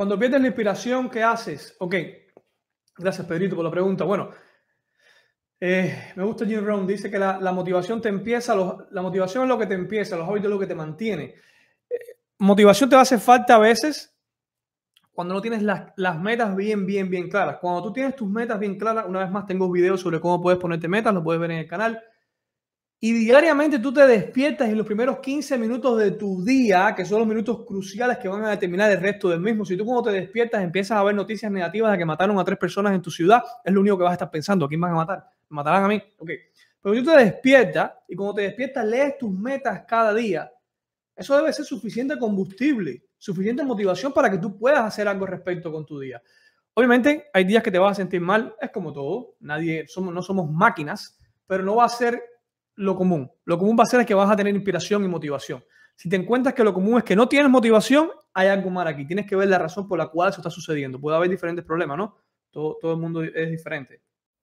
Cuando pierdes la inspiración, ¿qué haces? Ok, gracias Pedrito por la pregunta. Bueno, eh, me gusta Jim Rohn, dice que la, motivación te empieza, la motivación es lo que te empieza, los hábitos es lo que te mantiene. Eh, motivación te hace falta a veces cuando no tienes las, metas bien, bien, bien claras. Cuando tú tienes tus metas bien claras, una vez más tengo videos sobre cómo puedes ponerte metas, lo puedes ver en el canal. Y diariamente tú te despiertas en los primeros 15 minutos de tu día, que son los minutos cruciales que van a determinar el resto del mismo, si tú cuando te despiertas empiezas a ver noticias negativas de que mataron a tres personas en tu ciudad, es lo único que vas a estar pensando, ¿a quién van a matar? matarán a mí? Ok. Pero tú te despiertas y cuando te despiertas lees tus metas cada día. Eso debe ser suficiente combustible, suficiente motivación para que tú puedas hacer algo respecto con tu día. Obviamente hay días que te vas a sentir mal, es como todo, nadie somos, no somos máquinas, pero no va a ser lo común. Lo común va a ser que vas a tener inspiración y motivación. Si te encuentras que lo común es que no tienes motivación, hay algo mal aquí. Tienes que ver la razón por la cual eso está sucediendo. Puede haber diferentes problemas, ¿no? Todo, todo el mundo es diferente.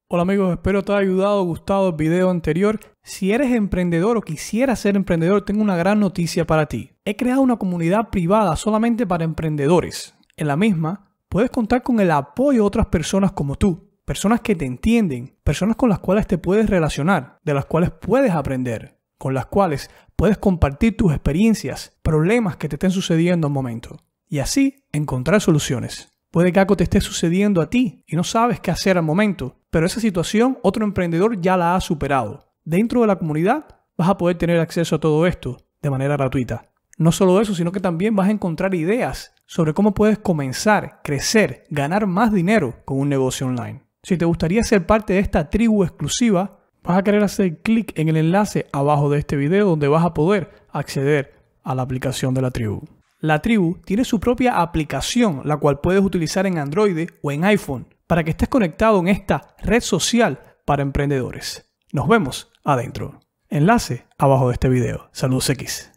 Hola amigos, espero te haya ayudado, gustado el video anterior. Si eres emprendedor o quisieras ser emprendedor, tengo una gran noticia para ti. He creado una comunidad privada solamente para emprendedores. En la misma, puedes contar con el apoyo de otras personas como tú personas que te entienden, personas con las cuales te puedes relacionar, de las cuales puedes aprender, con las cuales puedes compartir tus experiencias, problemas que te estén sucediendo al momento y así encontrar soluciones. Puede que algo te esté sucediendo a ti y no sabes qué hacer al momento, pero esa situación otro emprendedor ya la ha superado. Dentro de la comunidad vas a poder tener acceso a todo esto de manera gratuita. No solo eso, sino que también vas a encontrar ideas sobre cómo puedes comenzar, crecer, ganar más dinero con un negocio online. Si te gustaría ser parte de esta tribu exclusiva, vas a querer hacer clic en el enlace abajo de este video donde vas a poder acceder a la aplicación de la tribu. La tribu tiene su propia aplicación, la cual puedes utilizar en Android o en iPhone, para que estés conectado en esta red social para emprendedores. Nos vemos adentro. Enlace abajo de este video. Saludos X.